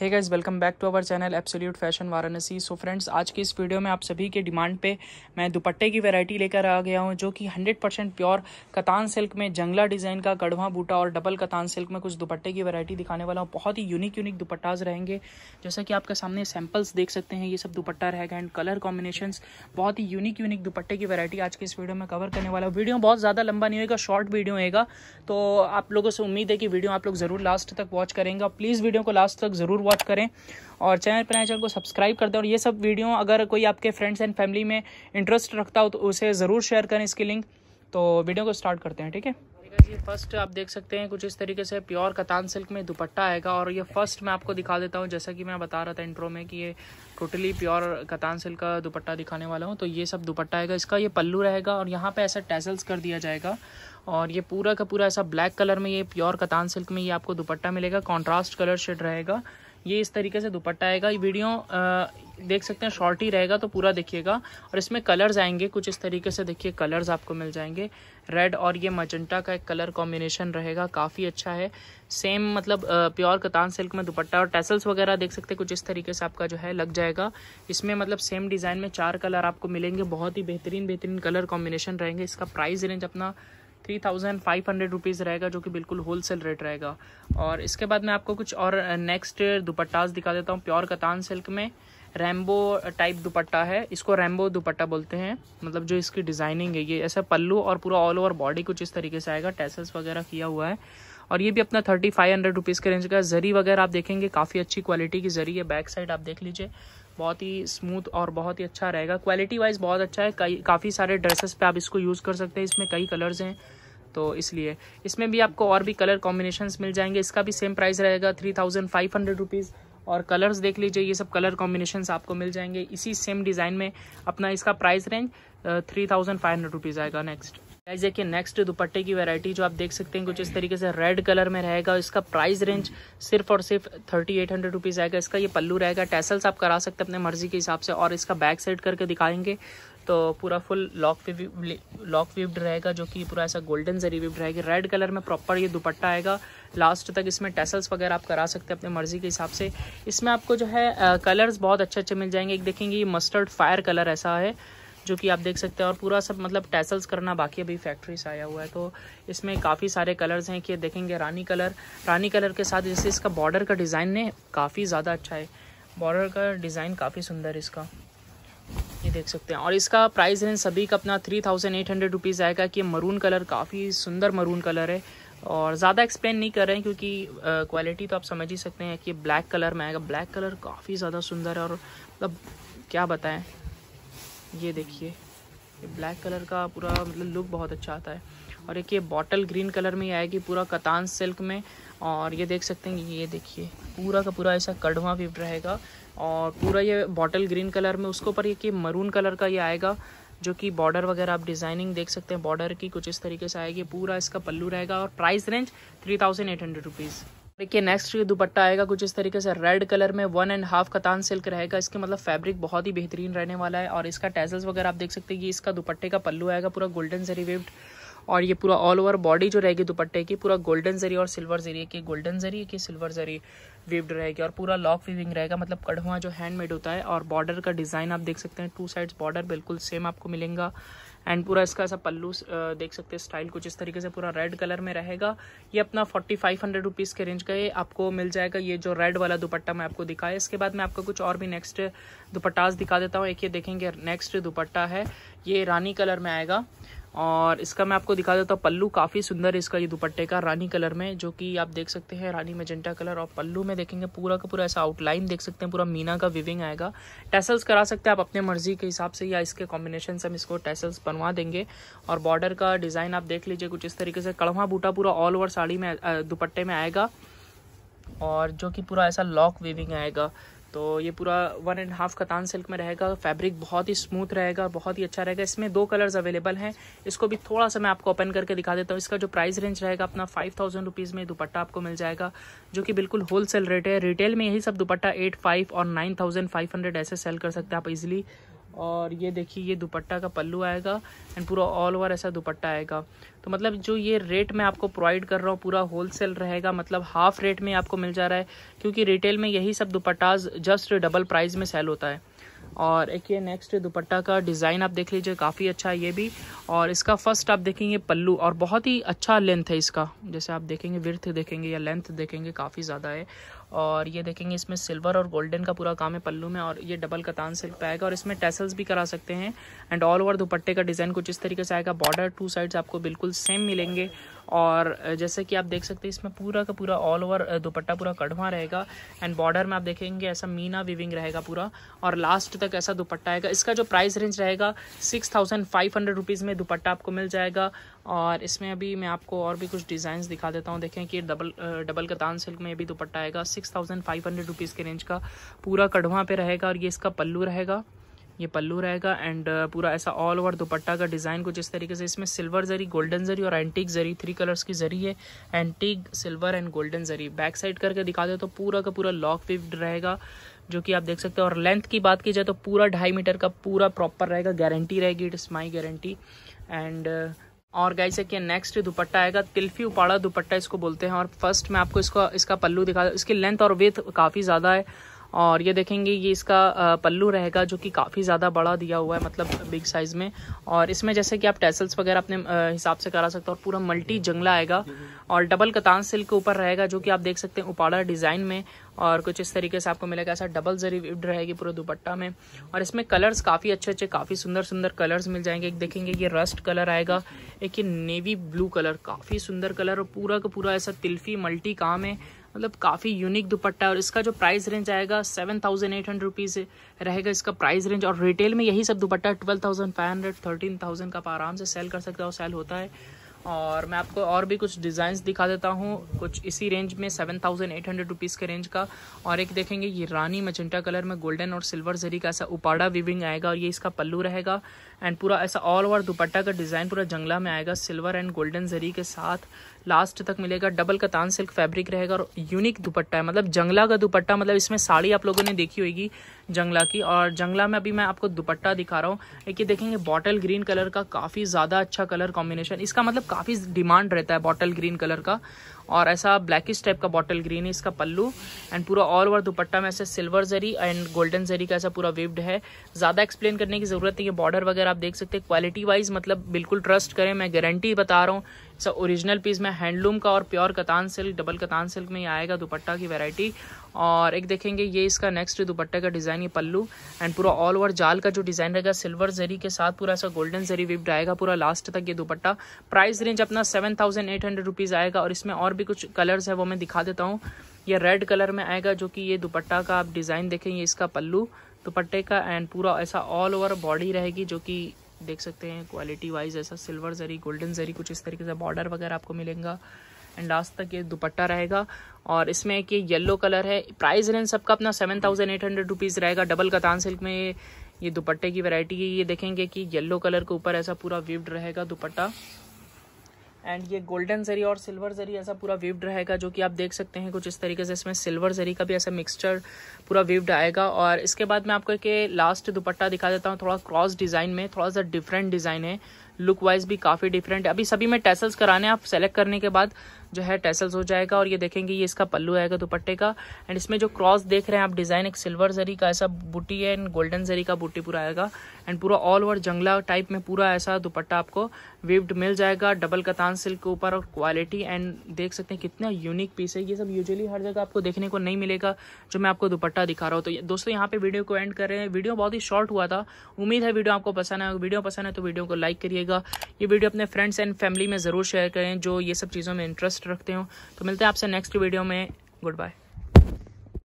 है guys welcome back to our channel absolute fashion Varanasi so friends आज के इस वीडियो में आप सभी के डिमांड पे मैं दुपट्टे की वैरायटी लेकर आ गया हूँ जो कि 100% परसेंट प्योर कतान सिल्क में जंगला डिज़ाइन का कड़वा बूटा और डबल कतान सिल्क में कुछ दुपट्टे की वैरायटी दिखाने वाला हूँ बहुत ही यूनिक यूनिक दुपट्टाज रहेंगे जैसा कि आपके सामने सैम्पल्स देख सकते हैं ये सब दुपट्टा रहेगा एंड कलर कॉम्बिनेशन बहुत ही यूनिक यूनिक दुपट्टे की वैरायटी आज के इस वीडियो में कवर करने वाला हूँ वीडियो बहुत ज़्यादा लंबा नहीं होगा शॉर्ट वीडियो होगा तो आप लोगों से उम्मीद है कि वीडियो आप लोग ज़रूर लास्ट तक वॉच करेंगे प्लीज़ वीडियो को लास्ट तक ज़रूर वॉच करें और चैनल पर चैनल को सब्सक्राइब कर दें और ये सब वीडियो अगर कोई आपके फ्रेंड्स एंड फैमिली में इंटरेस्ट रखता हो तो उसे ज़रूर शेयर करें इसकी लिंक तो वीडियो को स्टार्ट करते हैं ठीक है ये फर्स्ट आप देख सकते हैं कुछ इस तरीके से प्योर कतान सिल्क में दुपट्टा आएगा और ये फर्स्ट मैं आपको दिखा देता हूँ जैसा कि मैं बता रहा था इंट्रो में कि ये टोटली प्योर कतान सिल्क का दुपट्टा दिखाने वाला हूँ तो ये सब दुपट्टा आएगा इसका ये पल्लू रहेगा और यहाँ पे ऐसा टैसल्स कर दिया जाएगा और ये पूरा का पूरा ऐसा ब्लैक कलर में ये प्योर कतान सिल्क में ये आपको दुपट्टा मिलेगा कॉन्ट्रास्ट कलर शेड रहेगा ये इस तरीके से दुपट्टा आएगा ये वीडियो आ, देख सकते हैं शॉर्ट ही रहेगा तो पूरा देखिएगा और इसमें कलर्स आएंगे कुछ इस तरीके से देखिए कलर्स आपको मिल जाएंगे रेड और ये मजंटा का एक कलर कॉम्बिनेशन रहेगा काफ़ी अच्छा है सेम मतलब प्योर कतान सिल्क में दुपट्टा और टेसल्स वगैरह देख सकते हैं कुछ इस तरीके से आपका जो है लग जाएगा इसमें मतलब सेम डिज़ाइन में चार कलर आपको मिलेंगे बहुत ही बेहतरीन बेहतरीन कलर कॉम्बिनेशन रहेंगे इसका प्राइस रेंज अपना three thousand five hundred rupees रहेगा जो कि बिल्कुल होल सेल रेट रहेगा और इसके बाद मैं आपको कुछ और नेक्स्ट दुपट्टाज दिखा देता हूँ प्योर कतान सिल्क में रैम्बो टाइप दुपट्टा है इसको रैम्बो दुपट्टा बोलते हैं मतलब जो इसकी डिज़ाइनिंग है ये ऐसा पल्लू और पूरा ऑल ओवर बॉडी कुछ इस तरीके से आएगा टेसल्स वगैरह किया हुआ है और ये भी अपना थर्टी फाइव हंड्रेड रुपीज़ के रेंज का जरी वगैरह आप देखेंगे काफ़ी अच्छी क्वालिटी की जरी है बैक साइड आप देख लीजिए बहुत ही स्मूथ और बहुत ही अच्छा रहेगा क्वालिटी वाइज बहुत अच्छा है कई काफ़ी सारे ड्रेसेस पे आप इसको यूज़ कर सकते हैं इसमें कई कलर्स हैं तो इसलिए इसमें भी आपको और भी कलर कॉम्बिनेशन मिल जाएंगे इसका भी सेम प्राइस रहेगा three thousand five hundred rupees और कलर्स देख लीजिए ये सब कलर कॉम्बिनेशन आपको मिल जाएंगे इसी सेम डिज़ाइन में अपना इसका price range three thousand five hundred rupees आएगा नेक्स्ट प्राइस देखिए नेक्स्ट दुपट्टे की वैरायटी जो आप देख सकते हैं कुछ इस तरीके से रेड कलर में रहेगा इसका प्राइस रेंज सिर्फ और सिर्फ थर्टी एट हंड्रेड रुपीज़ आएगा इसका ये पल्लू रहेगा टैसल्स आप करा सकते हैं अपने मर्जी के हिसाब से और इसका बैक साइड करके दिखाएंगे तो पूरा फुल लॉक लॉक विव्ड रहेगा जो कि पूरा ऐसा गोल्डन जरी विव्ड रहेगी रेड कलर में प्रॉपर ये दुपट्टा आएगा लास्ट तक इसमें टेसल्स वगैरह आप करा सकते हैं अपने मर्ज़ी के हिसाब से इसमें आपको जो है कलर्स बहुत अच्छे अच्छे मिल जाएंगे एक देखेंगे ये मस्टर्ड फायर कलर ऐसा है जो कि आप देख सकते हैं और पूरा सब मतलब टैसल्स करना बाकी अभी फैक्ट्री से आया हुआ है तो इसमें काफ़ी सारे कलर्स हैं कि देखेंगे रानी कलर रानी कलर के साथ जैसे इसका बॉर्डर का डिज़ाइन ने काफ़ी ज़्यादा अच्छा है बॉर्डर का डिज़ाइन काफ़ी सुंदर इसका देख सकते हैं और इसका प्राइस रेंज सभी का अपना three thousand eight hundred rupees आएगा कि मरून कलर काफ़ी सुंदर मरून कलर है और ज़्यादा एक्सप्लेन नहीं कर रहे हैं क्योंकि क्वालिटी तो आप समझ ही सकते हैं कि ब्लैक कलर में आएगा ब्लैक कलर काफ़ी ज़्यादा सुंदर है और मतलब क्या बताएं ये देखिए ब्लैक कलर का पूरा मतलब लुक बहुत अच्छा आता है और एक ये बॉटल ग्रीन कलर में आएगी पूरा कतान सिल्क में और ये देख सकते हैं ये देखिए पूरा का पूरा ऐसा कड़वा भी रहेगा और पूरा ये बॉटल ग्रीन कलर में उसके ऊपर ये कि मरून कलर का ये आएगा जो कि बॉर्डर वगैरह आप डिज़ाइनिंग देख सकते हैं बॉर्डर की कुछ इस तरीके से आएगी पूरा इसका पल्लू रहेगा और price range three thousand eight hundred rupees देखिए नेक्स्ट ये दुपट्टा आएगा कुछ इस तरीके से रेड कलर में वन एंड हाफ कतान सिल्क रहेगा इसके मतलब फैब्रिक बहुत ही बेहतरीन रहने वाला है और इसका टेजल्स वगैरह आप देख सकते हैं कि इसका दुपट्टे का पल्लू आएगा पूरा गोल्डन जरी वेव्ड और ये पूरा ऑल ओवर बॉडी जो रहेगी दुपट्टे की पूरा गोल्डन जरी और सिल्वर जरिए की गोल्डन जरिए की सिल्वर जरिए वेव्ड रहेगी और पूरा लॉक वीविंग रहेगा मतलब कढ़वा जो हैंडमेड होता है और बॉर्डर का डिज़ाइन आप देख सकते हैं टू साइड्स बॉर्डर बिल्कुल सेम आपको मिलेगा एंड पूरा इसका ऐसा पल्लू देख सकते हैं स्टाइल कुछ इस तरीके से पूरा रेड कलर में रहेगा ये अपना फोर्टी फाइव हंड्रेड रुपीज़ के रेंज का ये आपको मिल जाएगा ये जो रेड वाला दुपट्टा मैं आपको दिखाया इसके बाद मैं आपको कुछ और भी नेक्स्ट दुपट्टाज दिखा देता हूँ एक ये देखेंगे नेक्स्ट दुपट्टा है ये रानी कलर में आएगा और इसका मैं आपको दिखा देता हूँ पल्लू काफ़ी सुंदर है इसका ये दुपट्टे का रानी कलर में जो कि आप देख सकते हैं रानी मेजेंटा कलर और पल्लू में देखेंगे पूरा का पूरा ऐसा आउटलाइन देख सकते हैं पूरा मीना का विविंग आएगा टेसल्स करा सकते हैं आप अपने मर्जी के हिसाब से या इसके कॉम्बिनेशन से हम इसको टेसल्स बनवा देंगे और बॉर्डर का डिज़ाइन आप देख लीजिए कुछ इस तरीके से कड़वा बूटा पूरा ऑल ओवर साड़ी में दुपट्टे में आएगा और जो कि पूरा ऐसा लॉक विविंग आएगा तो ये पूरा वन एंड हाफ कतान सिल्क में रहेगा फैब्रिक बहुत ही स्मूथ रहेगा बहुत ही अच्छा रहेगा इसमें दो कलर्स अवेलेबल हैं इसको भी थोड़ा सा मैं आपको ओपन करके दिखा देता हूँ इसका जो प्राइस रेंज रहेगा अपना फाइव थाउजेंड रुपीज़ में दुपट्टा आपको मिल जाएगा जो कि बिल्कुल होलसेल रेट है रिटेल में यही सब दुपट्टा एट फाइव और नाइन थाउजेंड फाइव हंड्रेड ऐसे सेल कर सकते हैं आप इजिली और ये देखिए ये दुपट्टा का पल्लू आएगा एंड पूरा ऑल ओवर ऐसा दुपट्टा आएगा तो मतलब जो ये रेट मैं आपको प्रोवाइड कर रहा हूँ पूरा होलसेल रहेगा मतलब हाफ रेट में आपको मिल जा रहा है क्योंकि रिटेल में यही सब दुपट्टाज जस्ट डबल प्राइस में सेल होता है और एक ये नेक्स्ट दुपट्टा का डिज़ाइन आप देख लीजिए काफ़ी अच्छा है ये भी और इसका फर्स्ट आप देखेंगे पल्लू और बहुत ही अच्छा लेंथ है इसका जैसे आप देखेंगे विर्थ देखेंगे या लेंथ देखेंगे काफ़ी ज़्यादा है और ये देखेंगे इसमें सिल्वर और गोल्डन का पूरा काम है पल्लू में और ये डबल कतान सिल्क पर आएगा और इसमें टेसल्स भी करा सकते हैं एंड ऑल ओवर दुपट्टे का डिज़ाइन कुछ इस तरीके से आएगा बॉर्डर टू साइड्स आपको बिल्कुल सेम मिलेंगे और जैसे कि आप देख सकते हैं इसमें पूरा का पूरा ऑल ओवर दुपट्टा पूरा कढ़वा रहेगा एंड बॉर्डर में आप देखेंगे ऐसा मीना विविंग रहेगा पूरा और लास्ट तक ऐसा दुपट्टा आएगा इसका जो प्राइस रेंज रहेगा six thousand five hundred rupees में दुपट्टा आपको मिल जाएगा और इसमें अभी मैं आपको और भी कुछ डिजाइन दिखा देता हूँ देखें कि डबल डबल कतान सिल्क में भी दुपट्टा आएगा six thousand five hundred rupees के रेंज का पूरा कढ़वा पे रहेगा और ये इसका पल्लू रहेगा ये पल्लू रहेगा एंड uh, पूरा ऐसा ऑल ओवर दुपट्टा का डिज़ाइन कुछ इस तरीके से इसमें सिल्वर जरी गोल्डन जरी और एंटीक जरी थ्री कलर्स की जरी है एंटीक सिल्वर एंड गोल्डन जरी बैक साइड करके दिखा दे तो पूरा का पूरा लॉक फिफ्ट रहेगा जो कि आप देख सकते हो और लेंथ की बात की जाए तो पूरा ढाई मीटर का पूरा प्रॉपर रहेगा गारंटी रहेगी इट इस माई गारंटी एंड और से क्या नेक्स्ट दुपट्टा आएगा तिल्फी उपाड़ा दुपट्टा इसको बोलते हैं और फर्स्ट मैं आपको इसका इसका पल्लू दिखा इसकी लेंथ और वेथ काफ़ी ज़्यादा है और ये देखेंगे ये इसका पल्लू रहेगा जो कि काफ़ी ज़्यादा बड़ा दिया हुआ है मतलब बिग साइज़ में और इसमें जैसे कि आप टेसल्स वगैरह अपने हिसाब से करा सकते हो और पूरा मल्टी जंगला आएगा और डबल कतान सिल्क के ऊपर रहेगा जो कि आप देख सकते हैं उपाड़ा डिज़ाइन में और कुछ इस तरीके से आपको मिलेगा ऐसा डबल जरी विव्ड रहेगी पूरे दुपट्टा में और इसमें कलर्स काफ़ी अच्छे अच्छे काफ़ी सुंदर सुंदर कलर्स मिल जाएंगे एक देखेंगे ये रस्ट कलर आएगा एक ये नेवी ब्लू कलर काफ़ी सुंदर कलर और पूरा का पूरा ऐसा तिल्फी मल्टी काम है मतलब काफ़ी यूनिक दुपट्टा है और इसका जो प्राइस रेंज आएगा seven thousand eight hundred rupees रहेगा इसका प्राइस रेंज और रिटेल में यही सब दुपट्टा twelve thousand five hundred thirteen thousand का आप आराम से सेल कर सकते हो सेल होता है और मैं आपको और भी कुछ डिज़ाइंस दिखा देता हूँ कुछ इसी रेंज में seven thousand eight hundred rupees के रेंज का और एक देखेंगे ये रानी मजेंटा कलर में गोल्डन और सिल्वर जरी का ऐसा उपाड़ा विविंग आएगा और ये इसका पल्लू रहेगा एंड पूरा ऐसा ऑल ओवर दुपट्टा का डिज़ाइन पूरा जंगला में आएगा सिल्वर एंड गोल्डन जरी के साथ लास्ट तक मिलेगा डबल कतान सिल्क फैब्रिक रहेगा और यूनिक दुपट्टा है मतलब जंगला का दुपट्टा मतलब इसमें साड़ी आप लोगों ने देखी होगी जंगला की और जंगला में अभी मैं आपको दुपट्टा दिखा रहा हूँ एक ये देखेंगे बॉटल ग्रीन कलर का काफ़ी ज़्यादा अच्छा कलर कॉम्बिनेशन इसका मतलब काफ़ी डिमांड रहता है बॉटल ग्रीन कलर का और ऐसा ब्लैकिश टाइप का बॉटल ग्रीन है इसका पल्लू एंड पूरा ऑल ओवर दुपट्टा में ऐसे सिल्वर जरी एंड गोल्डन जरी का ऐसा पूरा वेव्ड है ज़्यादा एक्सप्लेन करने की ज़रूरत नहीं है बॉर्डर वगैरह आप देख सकते हैं क्वालिटी वाइज मतलब बिल्कुल ट्रस्ट करें मैं गारंटी बता रहा हूँ सो ओरिजिनल पीस में हैंडलूम का और प्योर कतान सिल्क डबल कतान सिल्क में ही आएगा दुपट्टा की वैरायटी और एक देखेंगे ये इसका नेक्स्ट दुपट्टे का डिज़ाइन ये पल्लू एंड पूरा ऑल ओवर जाल का जो डिज़ाइन रहेगा सिल्वर जरी के साथ पूरा ऐसा गोल्डन जरी विप्ड आएगा पूरा लास्ट तक ये दुपट्टा प्राइस रेंज अपना seven thousand eight hundred rupees आएगा और इसमें और भी कुछ कलर्स है वो मैं दिखा देता हूँ ये रेड कलर में आएगा जो कि ये दुपट्टा का आप डिज़ाइन देखें ये इसका पल्लू दुपट्टे का एंड पूरा ऐसा ऑल ओवर बॉडी रहेगी जो कि देख सकते हैं क्वालिटी वाइज ऐसा सिल्वर जरी गोल्डन जरी कुछ इस तरीके से बॉर्डर वगैरह आपको मिलेगा एंड लास्ट तक ये दुपट्टा रहेगा और इसमें एक ये येलो कलर है प्राइस रेंज सबका अपना seven thousand eight hundred rupees रहेगा डबल कतान सिल्क में ये दुपट्टे की वैरायटी है ये देखेंगे कि येलो कलर के ऊपर ऐसा पूरा विव्ड रहेगा दुपट्टा एंड ये गोल्डन जरी और सिल्वर जरी ऐसा पूरा विव्ड रहेगा जो कि आप देख सकते हैं कुछ इस तरीके से इसमें सिल्वर जरी का भी ऐसा मिक्सचर पूरा विव्ड आएगा और इसके बाद मैं आपको एक लास्ट दुपट्टा दिखा देता हूँ थोड़ा क्रॉस डिज़ाइन में थोड़ा सा डिफरेंट डिज़ाइन है लुक वाइज भी काफ़ी डिफरेंट है अभी सभी में टेसल्स कराने आप सेलेक्ट करने के बाद जो है टेसल्स हो जाएगा और ये देखेंगे ये इसका पल्लू आएगा दुपट्टे का एंड इसमें जो क्रॉस देख रहे हैं आप डिज़ाइन एक सिल्वर जरी का ऐसा बूटी है एंड गोल्डन जरी का बूटी पूरा आएगा एंड पूरा ऑल ओवर जंगला टाइप में पूरा ऐसा दुपट्टा आपको वेव्ड मिल जाएगा डबल कतान सिल्क के ऊपर और क्वालिटी एंड देख सकते हैं कितना यूनिक पीस है ये सब यूजुअली हर जगह आपको देखने को नहीं मिलेगा जो मैं आपको दुपट्टा दिखा रहा हूँ तो दोस्तों यहाँ पे वीडियो को एंड कर रहे हैं वीडियो बहुत ही शॉर्ट हुआ था उम्मीद है वीडियो आपको पसंद है वीडियो पसंद है तो वीडियो को लाइक करिएगा ये वीडियो अपने फ्रेंड्स एंड फैमिली में ज़रूर शेयर करें जो ये सब चीज़ों में इंटरेस्ट रखते हो तो मिलते हैं आपसे नेक्स्ट वीडियो में गुड बाय